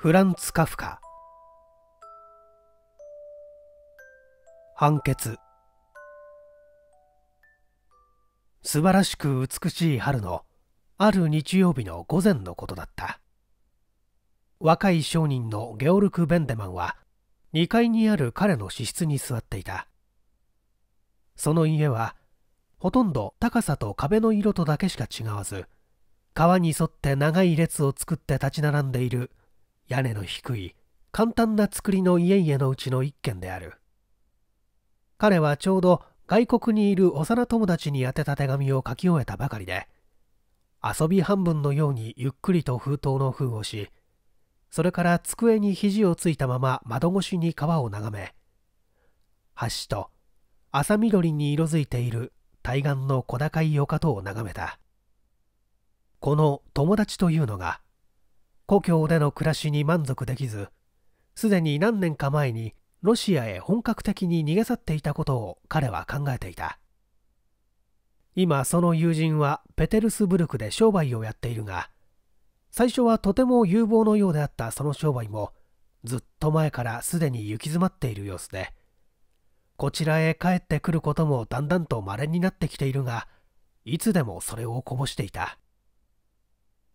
フランツ・カフカ判決素晴らしく美しい春のある日曜日の午前のことだった若い商人のゲオルク・ベンデマンは2階にある彼の私室に座っていたその家はほとんど高さと壁の色とだけしか違わず川に沿って長い列を作って立ち並んでいる屋根の低い簡単な造りの家々のうちの一軒である彼はちょうど外国にいる幼友達に宛てた手紙を書き終えたばかりで遊び半分のようにゆっくりと封筒の封をしそれから机に肘をついたまま窓越しに川を眺め橋と朝緑に色づいている対岸の小高い丘とを眺めたこの友達というのが故郷での暮らしに満足できずすでに何年か前にロシアへ本格的に逃げ去っていたことを彼は考えていた今その友人はペテルスブルクで商売をやっているが最初はとても有望のようであったその商売もずっと前からすでに行き詰まっている様子でこちらへ帰ってくることもだんだんとまれになってきているがいつでもそれをこぼしていた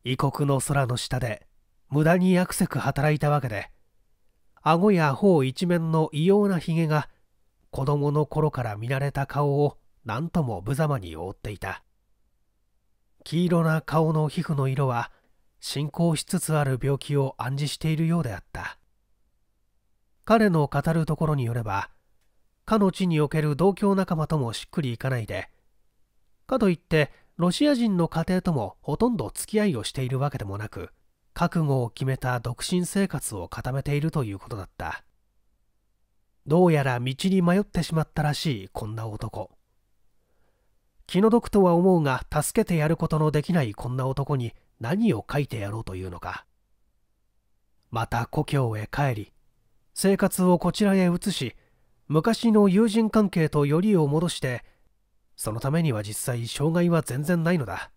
異国の空の下で無駄にやせく働いたわけで顎や頬一面の異様なひげが子供の頃から見慣れた顔を何とも無様に覆っていた黄色な顔の皮膚の色は進行しつつある病気を暗示しているようであった彼の語るところによればかの地における同郷仲間ともしっくりいかないでかといってロシア人の家庭ともほとんど付き合いをしているわけでもなく覚悟を決めた独身生活を固めているということだったどうやら道に迷ってしまったらしいこんな男気の毒とは思うが助けてやることのできないこんな男に何を書いてやろうというのかまた故郷へ帰り生活をこちらへ移し昔の友人関係とよりを戻してそのためには実際障害は全然ないのだ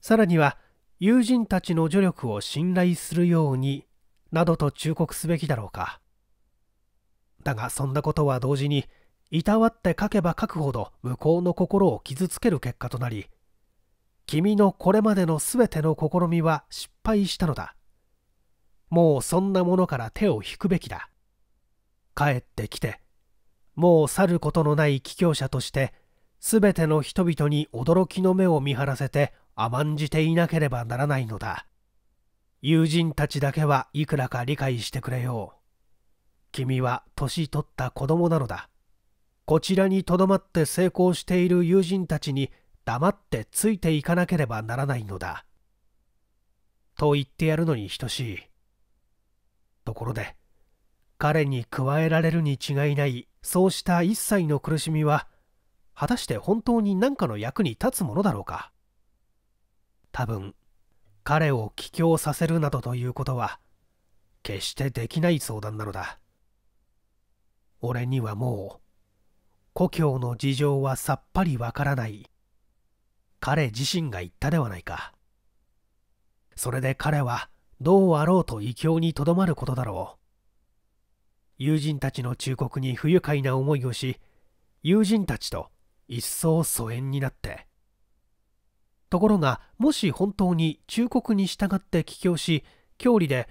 さらには友人たちの助力を信頼するようになどと忠告すべきだろうかだがそんなことは同時にいたわって書けば書くほど向こうの心を傷つける結果となり君のこれまでの全ての試みは失敗したのだもうそんなものから手を引くべきだ帰ってきてもう去ることのない帰郷者として全ての人々に驚きの目を見張らせて甘んじていなければならないのだ友人たちだけはいくらか理解してくれよう君は年取った子供なのだこちらにとどまって成功している友人たちに黙ってついていかなければならないのだと言ってやるのに等しいところで彼に加えられるに違いないそうした一切の苦しみは果たして本当に何かの役に立つものだろうか多分彼を帰郷させるなどということは決してできない相談なのだ俺にはもう故郷の事情はさっぱりわからない彼自身が言ったではないかそれで彼はどうあろうと異教にとどまることだろう友人たちの忠告に不愉快な思いをし友人たちと一層疎遠になってところがもし本当に忠告に従って帰郷し郷里で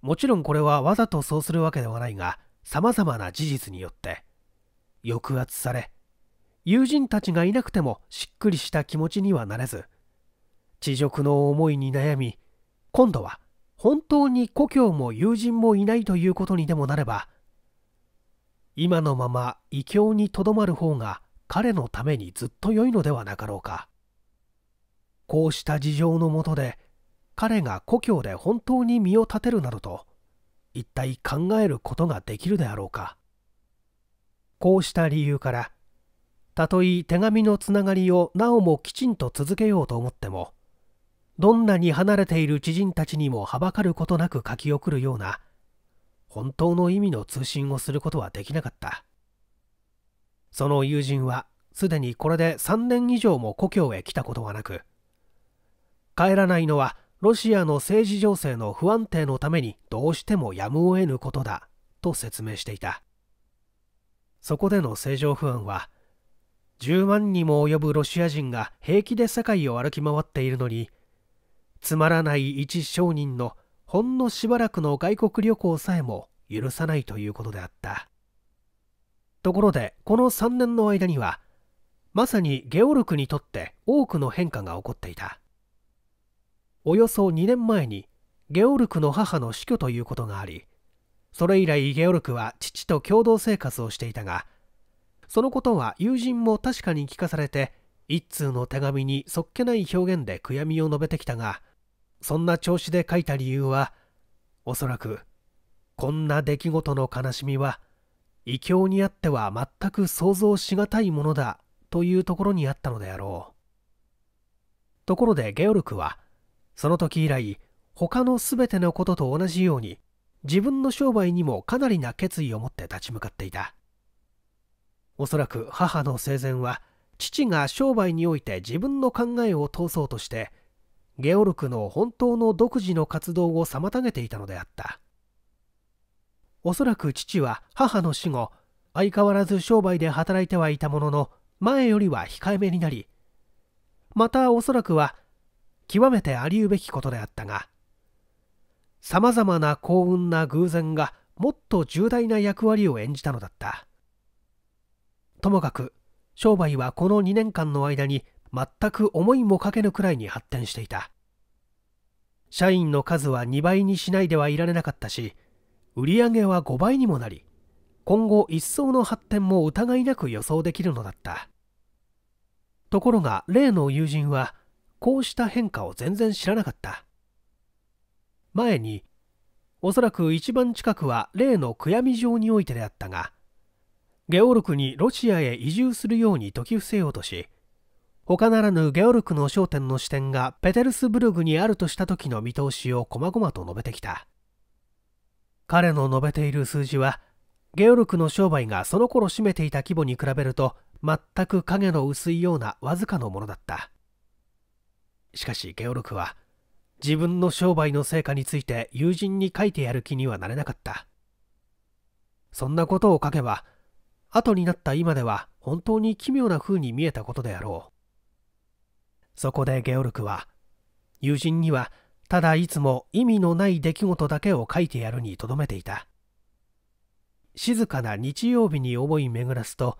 もちろんこれはわざとそうするわけではないがさまざまな事実によって抑圧され友人たちがいなくてもしっくりした気持ちにはなれず地獄の思いに悩み今度は本当に故郷も友人もいないということにでもなれば今のまま異教にとどまる方が彼のためにずっと良いのではなかろうか。こうした事情のもとで彼が故郷で本当に身を立てるなどと一体考えることができるであろうかこうした理由からたとえ手紙のつながりをなおもきちんと続けようと思ってもどんなに離れている知人たちにもはばかることなく書き送るような本当の意味の通信をすることはできなかったその友人はすでにこれで3年以上も故郷へ来たことはなく帰らないのはロシアの政治情勢の不安定のためにどうしてもやむを得ぬことだと説明していたそこでの政情不安は10万にも及ぶロシア人が平気で世界を歩き回っているのにつまらない一商人のほんのしばらくの外国旅行さえも許さないということであったところでこの3年の間にはまさにゲオルクにとって多くの変化が起こっていたおよそ2年前にゲオルクの母の死去ということがありそれ以来ゲオルクは父と共同生活をしていたがそのことは友人も確かに聞かされて一通の手紙にそっけない表現で悔やみを述べてきたがそんな調子で書いた理由はおそらくこんな出来事の悲しみは異教にあっては全く想像しがたいものだというところにあったのであろうところでゲオルクはその時以来他の全てのことと同じように自分の商売にもかなりな決意を持って立ち向かっていたおそらく母の生前は父が商売において自分の考えを通そうとしてゲオルクの本当の独自の活動を妨げていたのであったおそらく父は母の死後相変わらず商売で働いてはいたものの前よりは控えめになりまたおそらくは極めてありうべきことであったがさまざまな幸運な偶然がもっと重大な役割を演じたのだったともかく商売はこの2年間の間に全く思いもかけぬくらいに発展していた社員の数は2倍にしないではいられなかったし売上は5倍にもなり今後一層の発展も疑いなく予想できるのだったところが例の友人はこうした変化を全然知らなかった前におそらく一番近くは例の悔やみ城においてであったがゲオルクにロシアへ移住するように説き伏せようとし他ならぬゲオルクの商店の視点がペテルスブルグにあるとした時の見通しをこまごまと述べてきた彼の述べている数字はゲオルクの商売がその頃占めていた規模に比べると全く影の薄いようなわずかのものだったしかしゲオルクは自分の商売の成果について友人に書いてやる気にはなれなかったそんなことを書けば後になった今では本当に奇妙な風に見えたことであろうそこでゲオルクは友人にはただいつも意味のない出来事だけを書いてやるにとどめていた静かな日曜日に思い巡らすと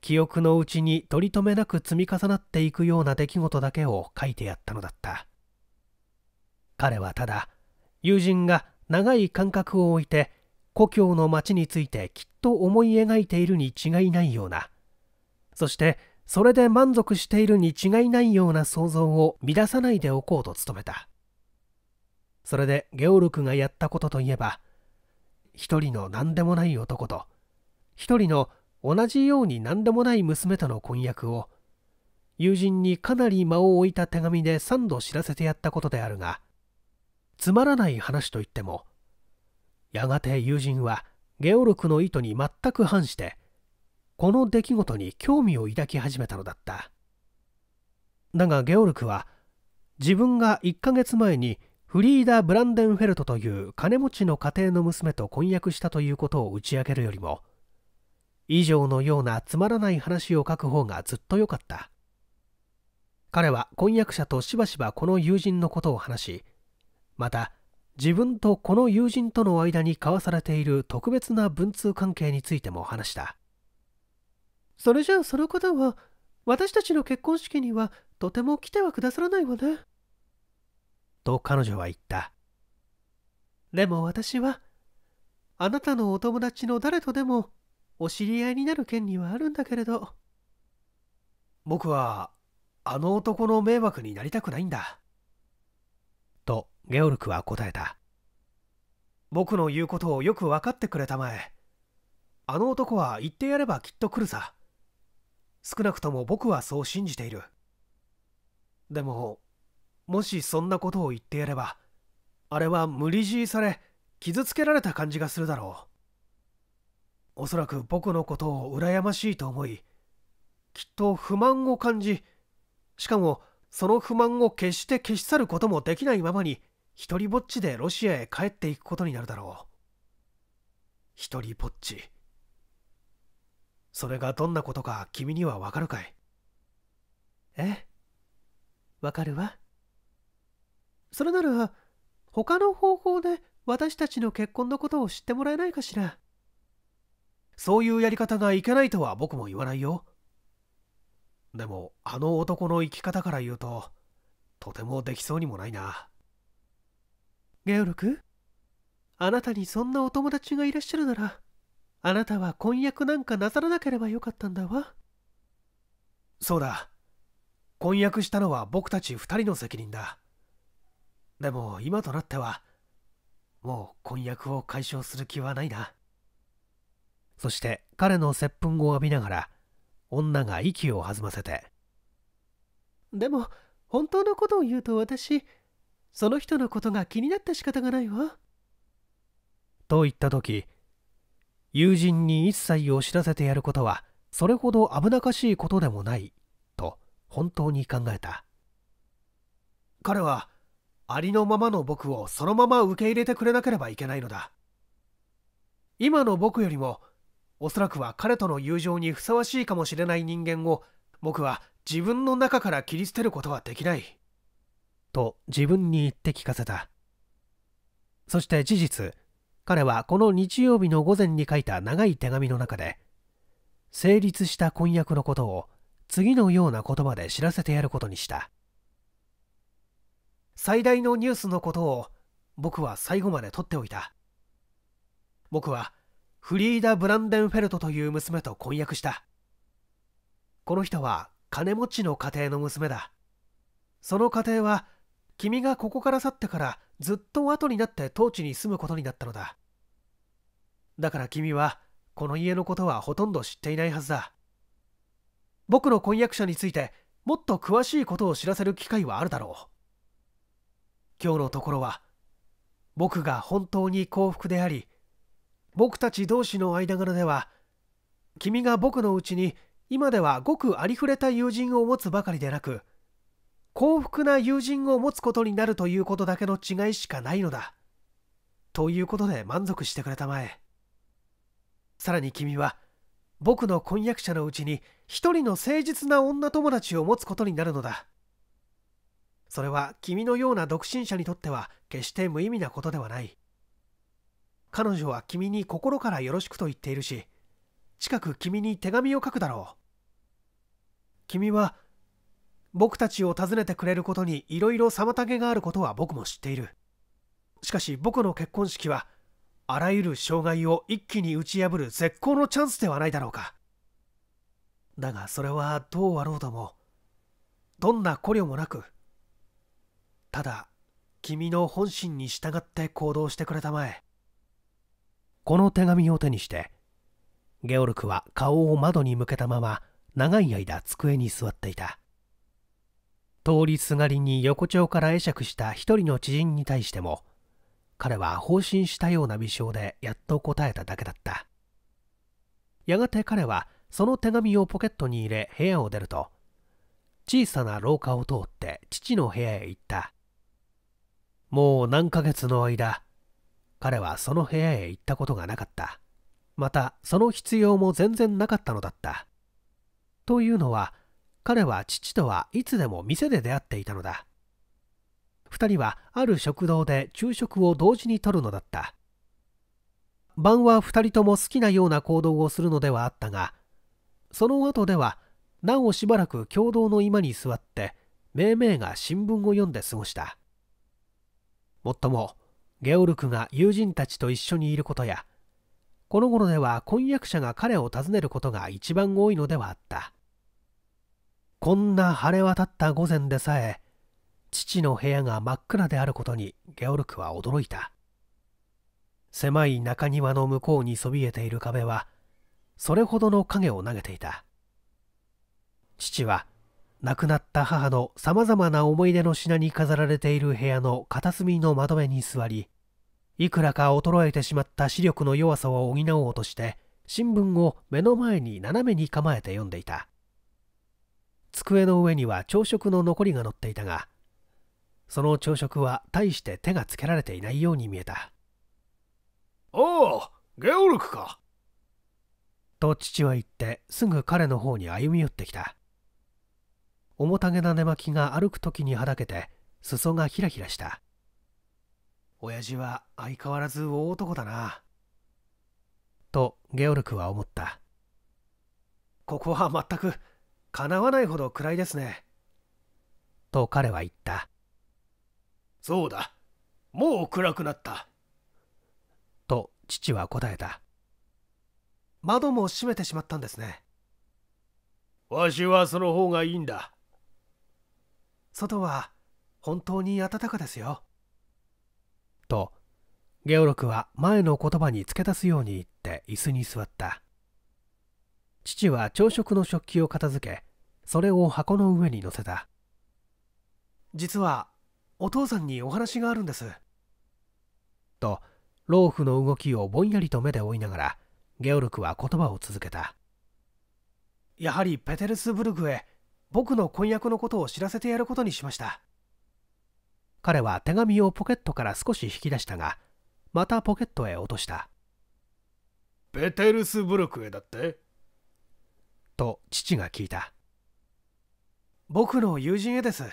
記憶のうちに取り留めなく積み重なっていくような出来事だけを書いてやったのだった彼はただ友人が長い間隔を置いて故郷の町についてきっと思い描いているに違いないようなそしてそれで満足しているに違いないような想像を乱さないでおこうと努めたそれでゲオルクがやったことといえば一人の何でもない男と一人の同じように何でもない娘との婚約を友人にかなり間を置いた手紙で3度知らせてやったことであるがつまらない話といってもやがて友人はゲオルクの意図に全く反してこの出来事に興味を抱き始めたのだっただがゲオルクは自分が1ヶ月前にフリーダ・ブランデンフェルトという金持ちの家庭の娘と婚約したということを打ち明けるよりも以上のようなつまらない話を書く方がずっと良かった。彼は婚約者としばしばこの友人のことを話し、また自分とこの友人との間に交わされている特別な文通関係についても話した。それじゃあその方は私たちの結婚式にはとても来てはくださらないわね。と彼女は言った。でも私はあなたのお友達の誰とでもお知り合いになる権利はあるんだけれど僕はあの男の迷惑になりたくないんだとゲオルクは答えた僕の言うことをよく分かってくれたまえあの男は言ってやればきっと来るさ少なくとも僕はそう信じているでももしそんなことを言ってやればあれは無理強いされ傷つけられた感じがするだろうおそらく僕のことを羨ましいと思いきっと不満を感じしかもその不満を決して消し去ることもできないままに一りぼっちでロシアへ帰っていくことになるだろう一りぼっちそれがどんなことか君にはわかるかいえわかるわそれなら他の方法で私たちの結婚のことを知ってもらえないかしらそういうやり方がいけないとは僕も言わないよ。でも、あの男の生き方から言うと、とてもできそうにもないな。ゲオルク、あなたにそんなお友達がいらっしゃるなら、あなたは婚約なんかなさらなければよかったんだわ。そうだ。婚約したのは僕たち二人の責任だ。でも今となっては、もう婚約を解消する気はないな。そして彼の接吻を浴びながら女が息を弾ませてでも本当のことを言うと私その人のことが気になった仕方がないわと言った時友人に一切を知らせてやることはそれほど危なかしいことでもないと本当に考えた彼はありのままの僕をそのまま受け入れてくれなければいけないのだ今の僕よりもおそらくは彼との友情にふさわしいかもしれない人間を僕は自分の中から切り捨てることはできないと自分に言って聞かせたそして事実彼はこの日曜日の午前に書いた長い手紙の中で成立した婚約のことを次のような言葉で知らせてやることにした最大のニュースのことを僕は最後まで取っておいた僕はフリーダ・ブランデンフェルトという娘と婚約したこの人は金持ちの家庭の娘だその家庭は君がここから去ってからずっと後になって当地に住むことになったのだだから君はこの家のことはほとんど知っていないはずだ僕の婚約者についてもっと詳しいことを知らせる機会はあるだろう今日のところは僕が本当に幸福であり僕たち同士の間柄では君が僕のうちに今ではごくありふれた友人を持つばかりでなく幸福な友人を持つことになるということだけの違いしかないのだということで満足してくれたまえさらに君は僕の婚約者のうちに一人の誠実な女友達を持つことになるのだそれは君のような独身者にとっては決して無意味なことではない彼女は君に心からよろしくと言っているし、近く君に手紙を書くだろう。君は、僕たちを訪ねてくれることにいろいろ妨げがあることは僕も知っている。しかし僕の結婚式は、あらゆる障害を一気に打ち破る絶好のチャンスではないだろうか。だがそれはどうあろうとも、どんな考慮もなく、ただ君の本心に従って行動してくれたまえ。この手紙を手にしてゲオルクは顔を窓に向けたまま長い間机に座っていた通りすがりに横丁から会釈した一人の知人に対しても彼は放心したような微笑でやっと答えただけだったやがて彼はその手紙をポケットに入れ部屋を出ると小さな廊下を通って父の部屋へ行ったもう何ヶ月の間彼はその部屋へ行ったことがなかった。また、その必要も全然なかったのだった。というのは、彼は父とはいつでも店で出会っていたのだ。2人はある食堂で昼食を同時にとるのだった。晩は2人とも好きなような行動をするのではあったが、その後では、なおしばらく共同の居間に座って、めいめいが新聞を読んで過ごした。もっとも、ゲオルクが友人たちと一緒にいることやこの頃では婚約者が彼を訪ねることが一番多いのではあったこんな晴れ渡った午前でさえ父の部屋が真っ暗であることにゲオルクは驚いた狭い中庭の向こうにそびえている壁はそれほどの影を投げていた父は亡くなった母のさまざまな思い出の品に飾られている部屋の片隅の窓辺に座りいくらか衰えてしまった視力の弱さを補おうとして新聞を目の前に斜めに構えて読んでいた机の上には朝食の残りが載っていたがその朝食は大して手がつけられていないように見えたおあゲオルクかと父は言ってすぐ彼の方に歩み寄ってきた重たげな寝巻きが歩く時にはだけて裾がひらひらした親父は相変わらず大男だな。とゲオルクは思った。ここは全く叶わないほど暗いですね。と彼は言った。そうだ、もう暗くなった。と父は答えた。窓も閉めてしまったんですね。わしはその方がいいんだ。外は本当に暖かですよ。とゲオロクは前の言葉に付け足すように言って椅子に座った父は朝食の食器を片付けそれを箱の上に乗せた実はお父さんにお話があるんですと老夫の動きをぼんやりと目で追いながらゲオルクは言葉を続けたやはりペテルスブルクへ僕の婚約のことを知らせてやることにしました彼は手紙をポケットから少し引き出したがまたポケットへ落としたペテルスブルクへだってと父が聞いた僕の友人へです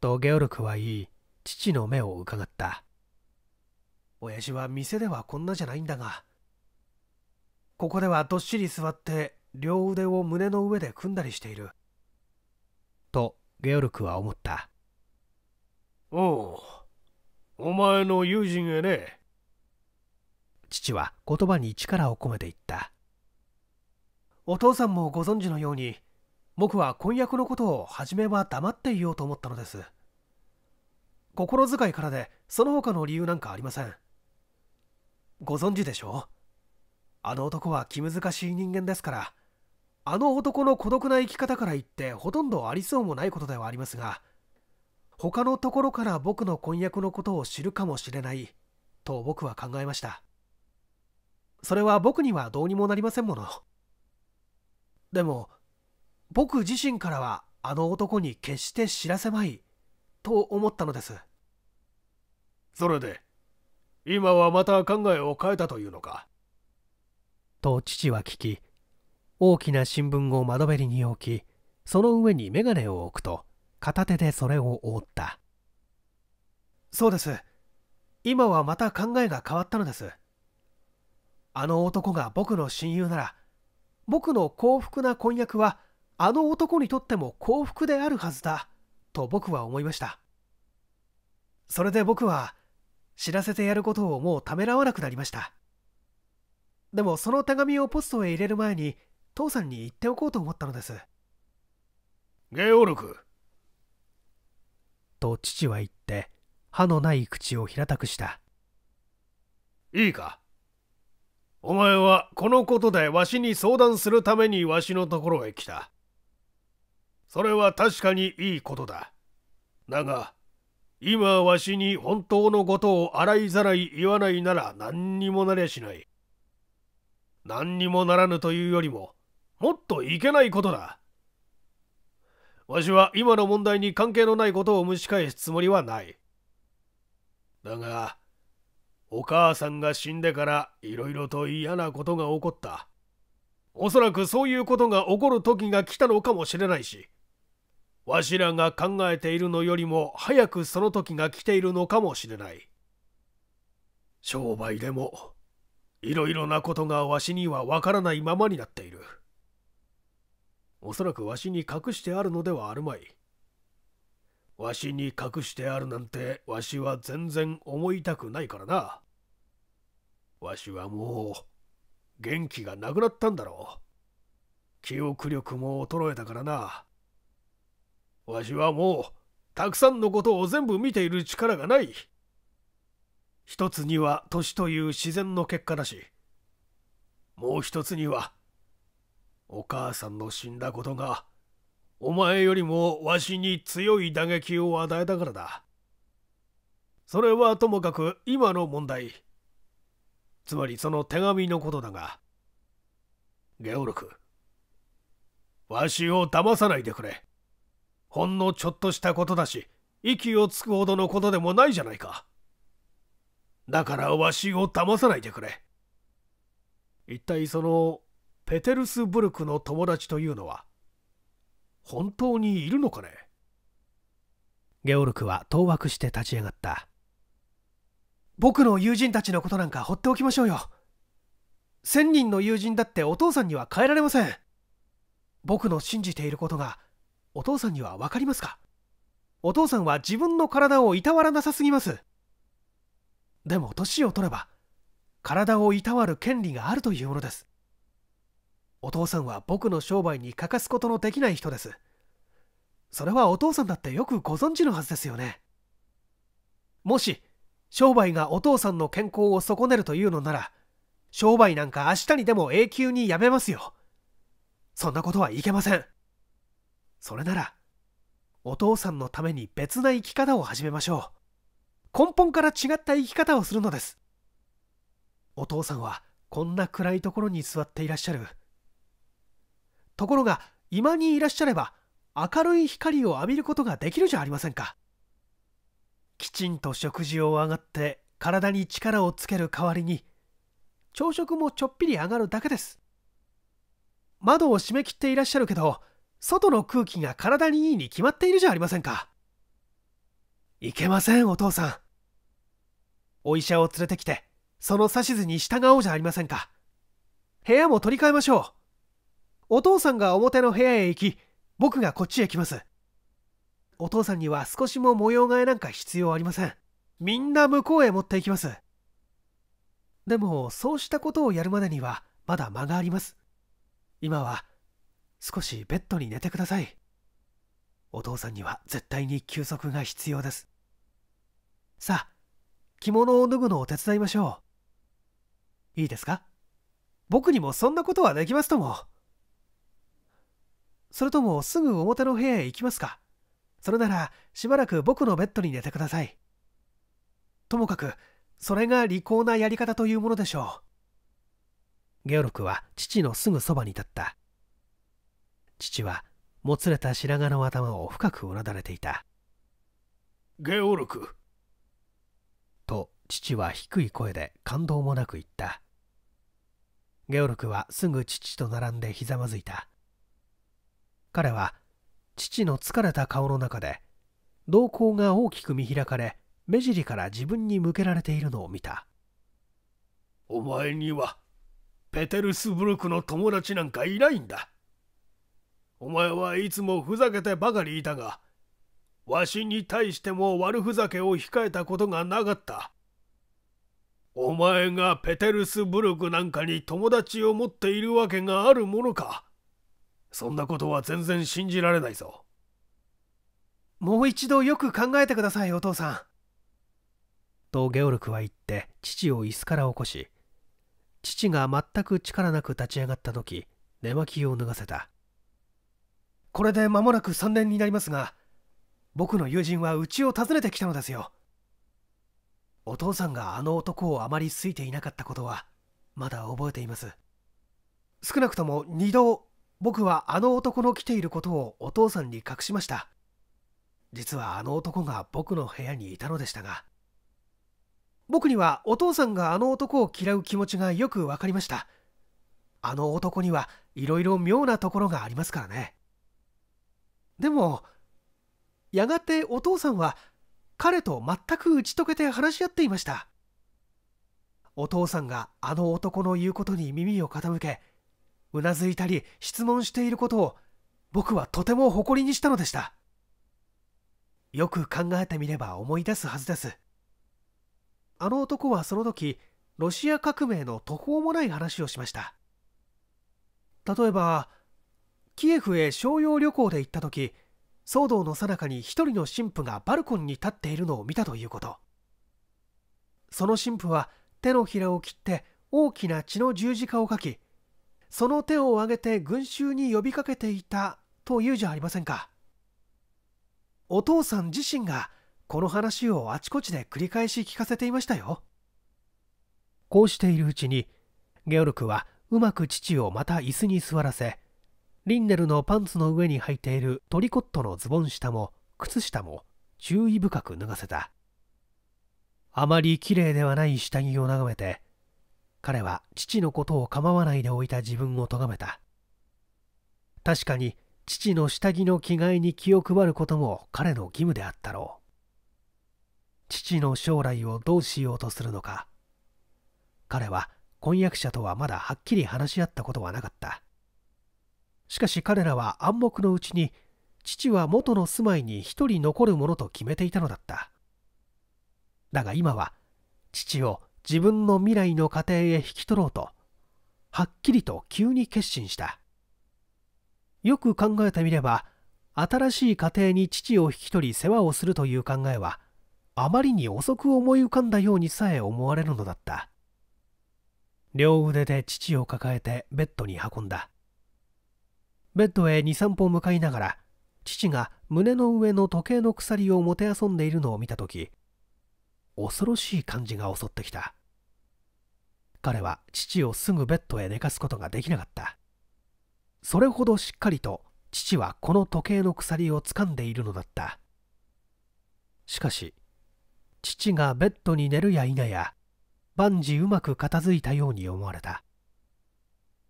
とゲオルクは言い父の目を伺った親父は店ではこんなじゃないんだがここではどっしり座って両腕を胸の上で組んだりしているとゲオルクは思ったおうお前の友人へね父は言葉に力を込めて言ったお父さんもご存知のように僕は婚約のことを初めは黙っていようと思ったのです心遣いからでその他の理由なんかありませんご存知でしょうあの男は気難しい人間ですからあの男の孤独な生き方から言ってほとんどありそうもないことではありますが他のところから僕の婚約のことを知るかもしれないと僕は考えましたそれは僕にはどうにもなりませんものでも僕自身からはあの男に決して知らせまいと思ったのですそれで今はまた考えを変えたというのかと父は聞き大きな新聞を窓辺に置きその上に眼鏡を置くと片手でそれを覆ったそうです今はまた考えが変わったのですあの男が僕の親友なら僕の幸福な婚約はあの男にとっても幸福であるはずだと僕は思いましたそれで僕は知らせてやることをもうためらわなくなりましたでもその手紙をポストへ入れる前に父さんに言っておこうと思ったのですゲオルクと父は言って歯のない口を平たくしたいいかお前はこのことでわしに相談するためにわしのところへ来たそれは確かにいいことだだが今わしに本当のことを洗いざらい言わないなら何にもなりゃしない何にもならぬというよりももっといけないことだわしは今の問題に関係のないことを蒸し返すつもりはない。だが、お母さんが死んでからいろいろと嫌なことが起こった。おそらくそういうことが起こる時が来たのかもしれないし、わしらが考えているのよりも早くその時が来ているのかもしれない。商売でも、いろいろなことがわしにはわからないままになっている。おそらくわしに隠してあるのではあるまい。わしに隠してあるなんてわしは全然思いたくないからな。わしはもう元気がなくなったんだろう。記憶力も衰えたからな。わしはもうたくさんのことを全部見ている力がない。一つには年という自然の結果だし、もう一つにはお母さんの死んだことがお前よりもわしに強い打撃を与えたからだそれはともかく今の問題つまりその手紙のことだがゲオルクわしを騙さないでくれほんのちょっとしたことだし息をつくほどのことでもないじゃないかだからわしを騙さないでくれ一体そのペテルスブルクの友達というのは本当にいるのかねゲオルクは当惑して立ち上がった僕の友人たちのことなんか放っておきましょうよ千人の友人だってお父さんには変えられません僕の信じていることがお父さんには分かりますかお父さんは自分の体をいたわらなさすぎますでも年を取れば体をいたわる権利があるというものですお父さんは僕の商売に欠かすことのできない人です。それはお父さんだってよくご存知のはずですよね。もし、商売がお父さんの健康を損ねるというのなら、商売なんか明日にでも永久にやめますよ。そんなことはいけません。それなら、お父さんのために別な生き方を始めましょう。根本から違った生き方をするのです。お父さんはこんな暗いところに座っていらっしゃるところが居間にいらっしゃれば明るい光を浴びることができるじゃありませんかきちんと食事を上がって体に力をつける代わりに朝食もちょっぴり上がるだけです窓を閉め切っていらっしゃるけど外の空気が体にいいに決まっているじゃありませんかいけませんお父さんお医者を連れてきてその指図に従おうじゃありませんか部屋も取り替えましょうお父さんが表の部屋へ行き僕がこっちへ来ますお父さんには少しも模様替えなんか必要ありませんみんな向こうへ持って行きますでもそうしたことをやるまでにはまだ間があります今は少しベッドに寝てくださいお父さんには絶対に休息が必要ですさあ着物を脱ぐのを手伝いましょういいですか僕にもそんなことはできますともそれともすぐ表の部屋へ行きますかそれならしばらく僕のベッドに寝てください。ともかく、それが利口なやり方というものでしょう。ゲオルクは父のすぐそばに立った。父はもつれた白髪の頭を深くうなだれていた。ゲオルク。と父は低い声で感動もなく言った。ゲオルクはすぐ父と並んでひざまずいた。彼は父の疲れた顔の中で瞳孔が大きく見開かれ目尻から自分に向けられているのを見たお前にはペテルスブルクの友達なんかいないんだお前はいつもふざけてばかりいたがわしに対しても悪ふざけを控えたことがなかったお前がペテルスブルクなんかに友達を持っているわけがあるものかそんなことは全然信じられないぞもう一度よく考えてくださいお父さんとゲオルクは言って父を椅子から起こし父が全く力なく立ち上がった時寝巻きを脱がせたこれで間もなく3年になりますが僕の友人はうちを訪ねてきたのですよお父さんがあの男をあまり好いていなかったことはまだ覚えています少なくとも2度僕はあの男の来ていることをお父さんに隠しました実はあの男が僕の部屋にいたのでしたが僕にはお父さんがあの男を嫌う気持ちがよく分かりましたあの男にはいろいろ妙なところがありますからねでもやがてお父さんは彼と全く打ち解けて話し合っていましたお父さんがあの男の言うことに耳を傾けうなずいたり質問していることを僕はとても誇りにしたのでしたよく考えてみれば思い出すはずですあの男はその時ロシア革命の途方もない話をしました例えばキエフへ商用旅行で行った時騒動の最中に一人の神父がバルコンに立っているのを見たということその神父は手のひらを切って大きな血の十字架を書きその手を挙げて群衆に呼びかけていたというじゃありませんかお父さん自身がこの話をあちこちで繰り返し聞かせていましたよこうしているうちにゲオルクはうまく父をまた椅子に座らせリンネルのパンツの上に履いているトリコットのズボン下も靴下も注意深く脱がせたあまり綺麗ではない下着を眺めて彼は父のことを構わないでおいた自分をとがめた確かに父の下着の着替えに気を配ることも彼の義務であったろう父の将来をどうしようとするのか彼は婚約者とはまだはっきり話し合ったことはなかったしかし彼らは暗黙のうちに父は元の住まいに一人残るものと決めていたのだっただが今は父を自分の未来の家庭へ引き取ろうとはっきりと急に決心したよく考えてみれば新しい家庭に父を引き取り世話をするという考えはあまりに遅く思い浮かんだようにさえ思われるのだった両腕で父を抱えてベッドに運んだベッドへ23歩向かいながら父が胸の上の時計の鎖をもてあそんでいるのを見た時恐ろしい感じが襲ってきた彼は父をすぐベッドへ寝かすことができなかったそれほどしっかりと父はこの時計の鎖を掴んでいるのだったしかし父がベッドに寝るや否や万事うまく片付いたように思われた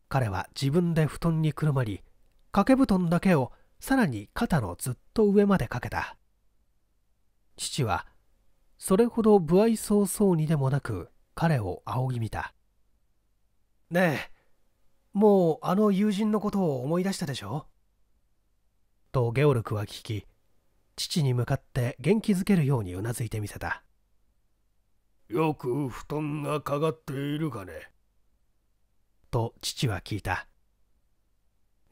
彼は自分で布団にくるまり掛け布団だけをさらに肩のずっと上までかけた父はそれほど不愛想そうにでもなく彼を仰ぎ見たねえもうあの友人のことを思い出したでしょとゲオルクは聞き父に向かって元気づけるようにうなずいてみせたよく布団がかかっているかねと父は聞いた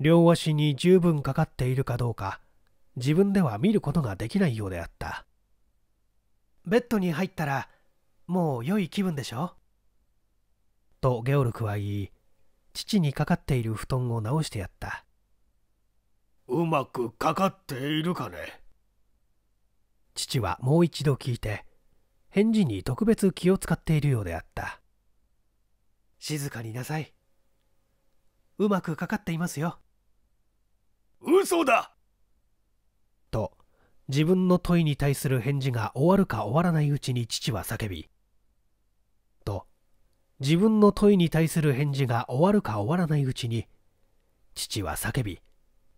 両足に十分かかっているかどうか自分では見ることができないようであったベッドに入ったらもう良い気分でしょとゲオルクは言い父にかかっている布団を直してやったうまくかかっているかね父はもう一度聞いて返事に特別気を使っているようであった静かになさいうまくかかっていますよ嘘だと自分の問いに対する返事が終わるか終わらないうちに父は叫び、と、自分の問いに対する返事が終わるか終わらないうちに、父は叫び、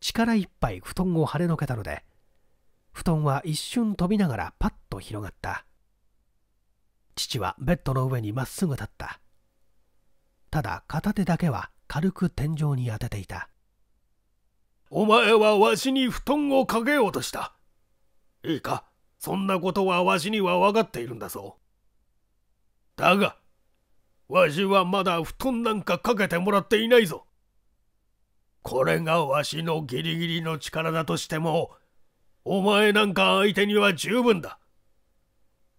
力いっぱい布団を跳ねのけたので、布団は一瞬飛びながらパッと広がった。父はベッドの上にまっすぐ立った。ただ片手だけは軽く天井に当てていた。お前はわしに布団をかけようとした。いいかそんなことはわしには分かっているんだぞだがわしはまだ布団なんかかけてもらっていないぞこれがわしのギリギリの力だとしてもお前なんか相手には十分だ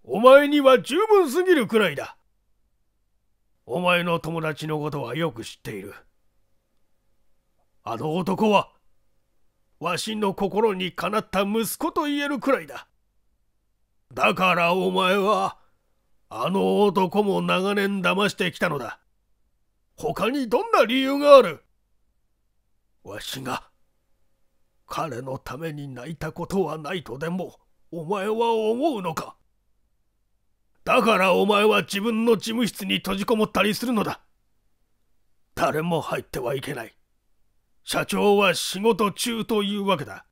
お前には十分すぎるくらいだお前の友達のことはよく知っているあの男はわしの心にかなった息子と言えるくらいだ。だからお前は、あの男も長年騙してきたのだ。他にどんな理由があるわしが、彼のために泣いたことはないとでも、お前は思うのかだからお前は自分の事務室に閉じこもったりするのだ。誰も入ってはいけない。社長は仕事中というわけだ。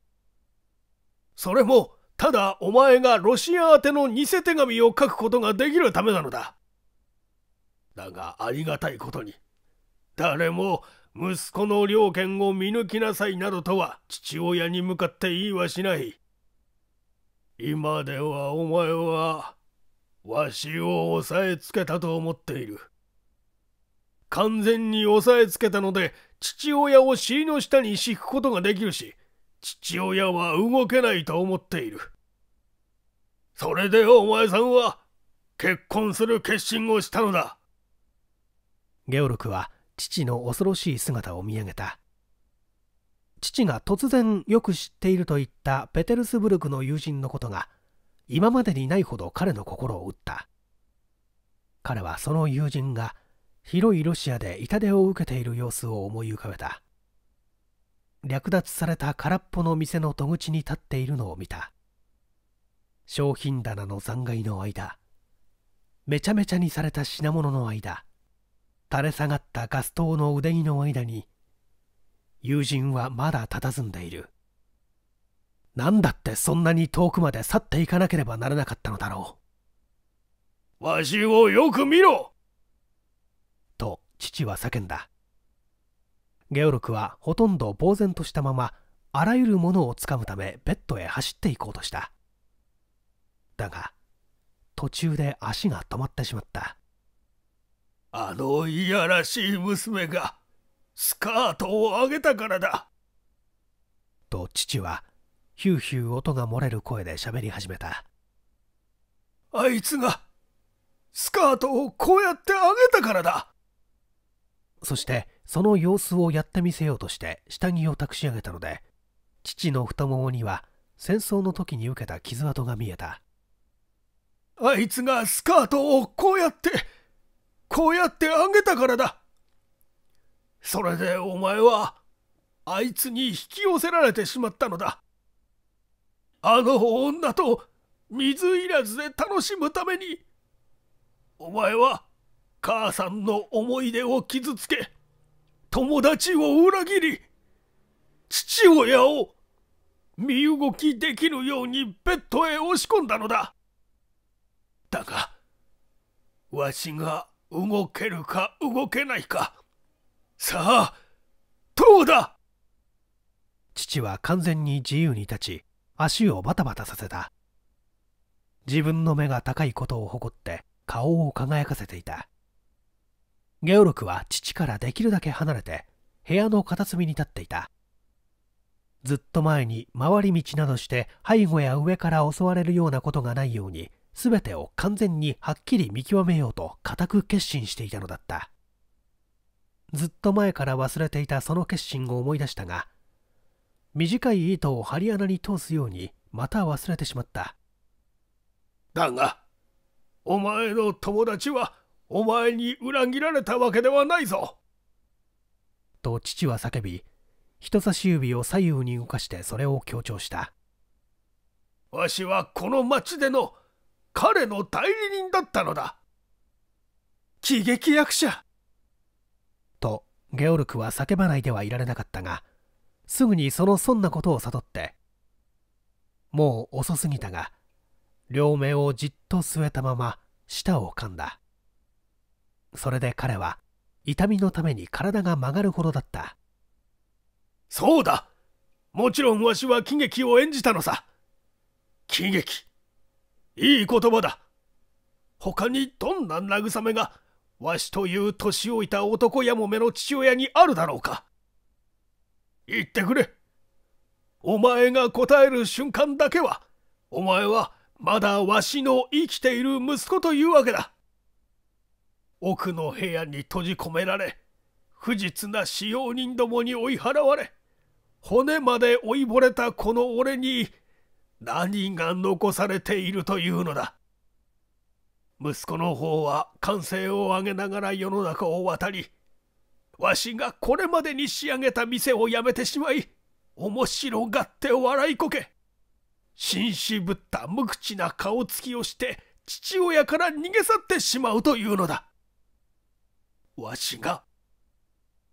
それも、ただお前がロシア宛ての偽手紙を書くことができるためなのだ。だがありがたいことに、誰も息子の良権を見抜きなさいなどとは父親に向かって言いはしない。今ではお前は、わしを押さえつけたと思っている。完全に押さえつけたので、父親を尻の下に敷くことができるし、父親は動けないと思っている。それでお前さんは、結婚する決心をしたのだ。ゲオルクは父の恐ろしい姿を見上げた。父が突然よく知っていると言ったペテルスブルクの友人のことが、今までにないほど彼の心を打った。彼はその友人が広いロシアで痛手を受けている様子を思い浮かべた略奪された空っぽの店の戸口に立っているのを見た商品棚の残骸の間めちゃめちゃにされた品物の間垂れ下がったガス灯の腕着の間に友人はまだ佇んでいる何だってそんなに遠くまで去っていかなければならなかったのだろうわしをよく見ろ父は叫んだゲオルクはほとんど呆然としたままあらゆるものをつかむためベッドへ走っていこうとしただが途中で足が止まってしまったあのいやらしい娘がスカートを上げたからだと父はヒューヒュー音が漏れる声で喋り始めたあいつがスカートをこうやって上げたからだそしてその様子をやってみせようとして下着を託し上げたので父の太ももには戦争の時に受けた傷跡が見えたあいつがスカートをこうやってこうやってあげたからだそれでお前はあいつに引き寄せられてしまったのだあの女と水いらずで楽しむためにお前は母さんの思い出を傷つけ友達を裏切り父親を身動きできぬようにベッドへ押し込んだのだだがわしが動けるか動けないかさあどうだ父は完全に自由に立ち足をバタバタさせた自分の目が高いことを誇って顔を輝かせていたゲオルクは父からできるだけ離れて部屋の片隅に立っていたずっと前に回り道などして背後や上から襲われるようなことがないように全てを完全にはっきり見極めようと固く決心していたのだったずっと前から忘れていたその決心を思い出したが短い糸を針穴に通すようにまた忘れてしまっただがお前の友達はお前に裏切られたわけではないぞと父は叫び人差し指を左右に動かしてそれを強調したわしはこの町での彼の代理人だったのだ喜劇役者とゲオルクは叫ばないではいられなかったがすぐにそのそんなことを悟ってもう遅すぎたが両目をじっと据えたまま舌を噛んだそれで彼は痛みのために体が曲がるほどだったそうだもちろんわしは喜劇を演じたのさ喜劇いい言葉だ他にどんな慰めがわしという年老いた男やもめの父親にあるだろうか言ってくれお前が答える瞬間だけはお前はまだわしの生きている息子というわけだ奥の部屋に閉じ込められ不実な使用人どもに追い払われ骨まで追いぼれたこの俺に何が残されているというのだ息子の方は歓声を上げながら世の中を渡りわしがこれまでに仕上げた店をやめてしまい面白がって笑いこけ紳士ぶった無口な顔つきをして父親から逃げ去ってしまうというのだ。わしが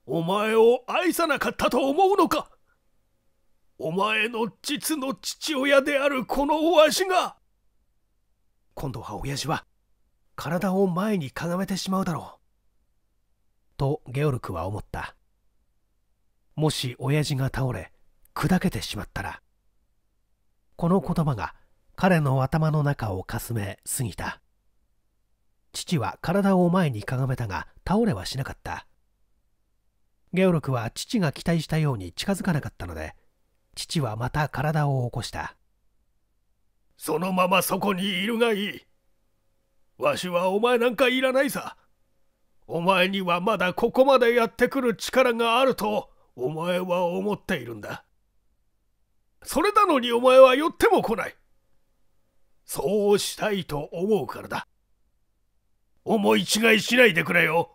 お前を愛さなかったと思うのかお前の実の父親であるこのわしが今度は親父は体を前にかがめてしまうだろう。とゲオルクは思った。もし親父が倒れ砕けてしまったらこの言葉が彼の頭の中をかすめ過ぎた。父は体を前にかがめたが倒れはしなかったゲオルクは父が期待したように近づかなかったので父はまた体を起こしたそのままそこにいるがいいわしはお前なんかいらないさお前にはまだここまでやってくる力があるとお前は思っているんだそれなのにお前は寄っても来ないそうしたいと思うからだ思い違いしないでくれよ。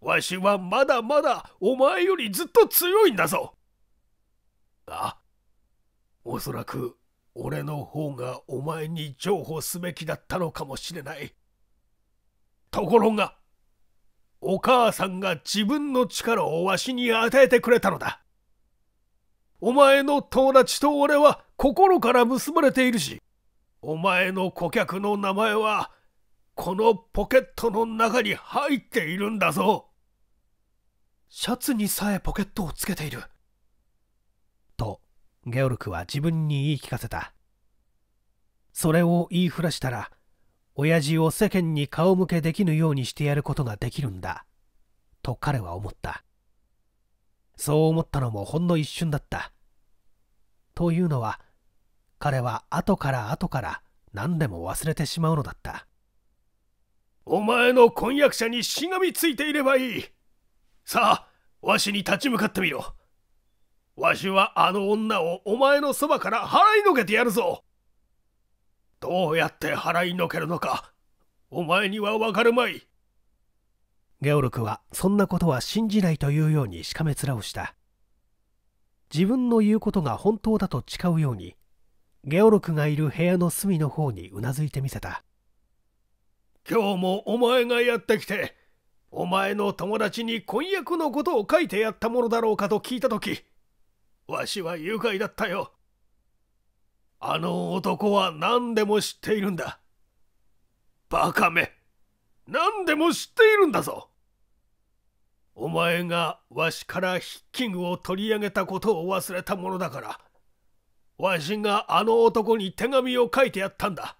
わしはまだまだお前よりずっと強いんだぞ。あ、おそらく俺の方がお前に譲歩すべきだったのかもしれない。ところが、お母さんが自分の力をわしに与えてくれたのだ。お前の友達と俺は心から結ばれているし、お前の顧客の名前はこのポケットの中に入っているんだぞシャツにさえポケットをつけているとゲオルクは自分に言い聞かせたそれを言いふらしたら親父を世間に顔向けできぬようにしてやることができるんだと彼は思ったそう思ったのもほんの一瞬だったというのは彼は後から後から何でも忘れてしまうのだったお前の婚約者にしがみついていればいい。さあ、わしに立ち向かってみろ。わしはあの女をお前のそばから払いのけてやるぞ。どうやって払いのけるのか、お前にはわかるまい。ゲオルクはそんなことは信じないというようにしかめ面をした。自分の言うことが本当だと誓うように、ゲオルクがいる部屋の隅の方にうなずいてみせた。今日もお前がやってきてお前の友達に婚約のことを書いてやったものだろうかと聞いた時わしは愉快だったよあの男は何でも知っているんだバカめ何でも知っているんだぞお前がわしからヒッキングを取り上げたことを忘れたものだからわしがあの男に手紙を書いてやったんだ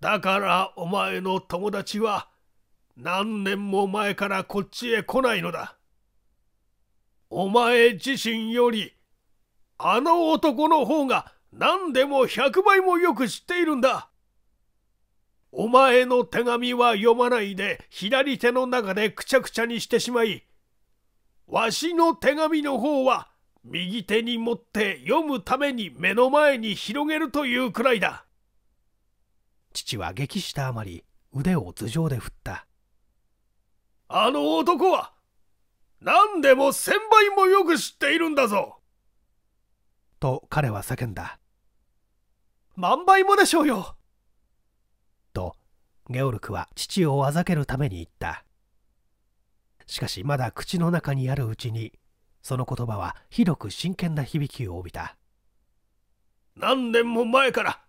だからお前の友達は何年も前からこっちへ来ないのだ。お前自身よりあの男の方が何でも100倍もよく知っているんだ。お前の手紙は読まないで左手の中でくちゃくちゃにしてしまい、わしの手紙の方は右手に持って読むために目の前に広げるというくらいだ。父は激したあまり腕を頭上で振ったあの男は何でも千倍もよく知っているんだぞと彼は叫んだ万倍もでしょうよとゲオルクは父をあざけるために言ったしかしまだ口の中にあるうちにその言葉はひどく真剣な響きを帯びた何年も前から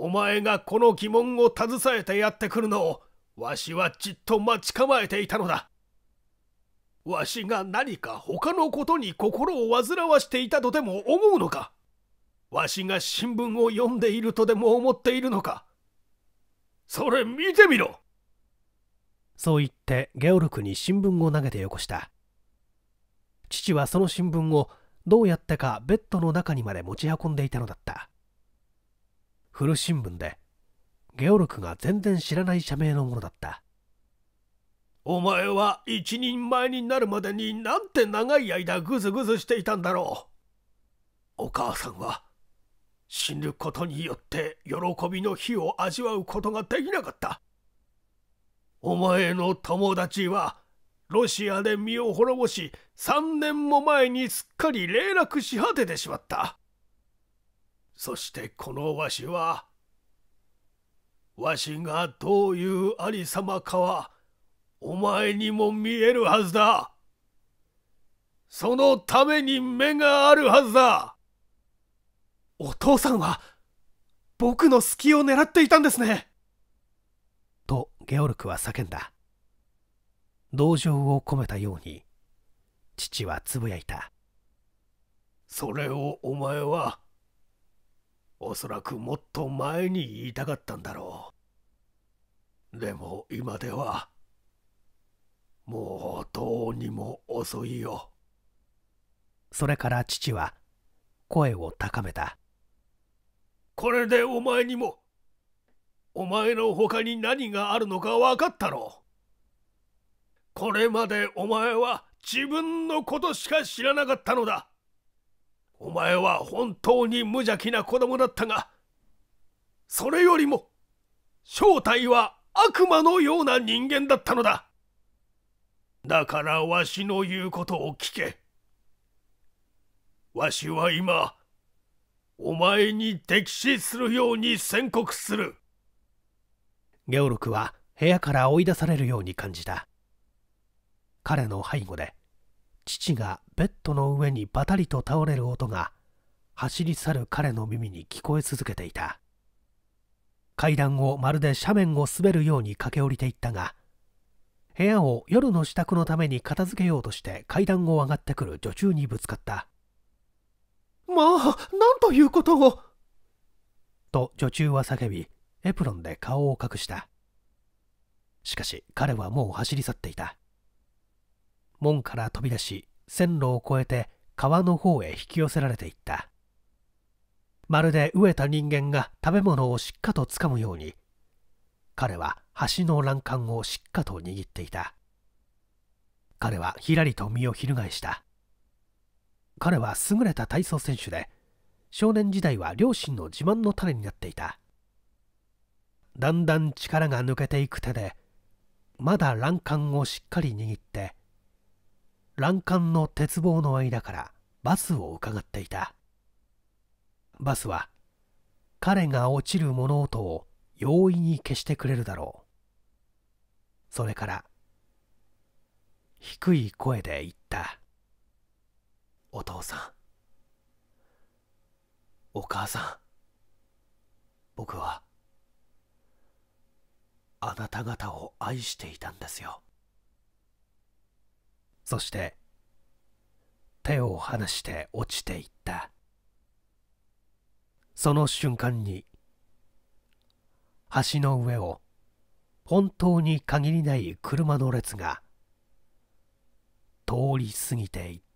お前がこの疑問を携えてやってくるのをわしはじっと待ち構えていたのだわしが何か他のことに心を煩わしていたとでも思うのかわしが新聞を読んでいるとでも思っているのかそれ見てみろそう言ってゲオルクに新聞を投げてよこした父はその新聞をどうやってかベッドの中にまで持ち運んでいたのだった古新聞でゲオルクが全然知らない社名のものだったお前は一人前になるまでになんて長い間グズグズしていたんだろうお母さんは死ぬことによって喜びの日を味わうことができなかったお前の友達はロシアで身を滅ぼし3年も前にすっかり霊落し果ててしまったそしてこのわしはわしがどういうありさまかはお前にも見えるはずだそのために目があるはずだお父さんは僕の隙を狙っていたんですねとゲオルクは叫んだ同情を込めたように父はつぶやいたそれをお前はおそらくもっと前に言いたかったんだろうでも今ではもうどうにも遅いよそれから父は声を高めたこれでお前にもお前の他に何があるのか分かったろうこれまでお前は自分のことしか知らなかったのだお前は本当に無邪気な子供だったが、それよりも、正体は悪魔のような人間だったのだ。だからわしの言うことを聞け。わしは今、お前に敵視するように宣告する。ゲオルクは部屋から追い出されるように感じた。彼の背後で、父がベッドの上にバタリと倒れる音が走り去る彼の耳に聞こえ続けていた階段をまるで斜面を滑るように駆け下りていったが部屋を夜の支度のために片付けようとして階段を上がってくる女中にぶつかったまあなんということをと女中は叫びエプロンで顔を隠したしかし彼はもう走り去っていた門から飛び出し線路を越えて川の方へ引き寄せられていったまるで飢えた人間が食べ物をしっかとつかむように彼は橋の欄干をしっかと握っていた彼はひらりと身を翻した彼は優れた体操選手で少年時代は両親の自慢の種になっていただんだん力が抜けていく手でまだ欄干をしっかり握って欄干の鉄棒の間からバスを伺っていたバスは彼が落ちる物音を容易に消してくれるだろうそれから低い声で言った「お父さんお母さん僕はあなた方を愛していたんですよ」そして手を離して落ちていったその瞬間に橋の上を本当に限りない車の列が通り過ぎていった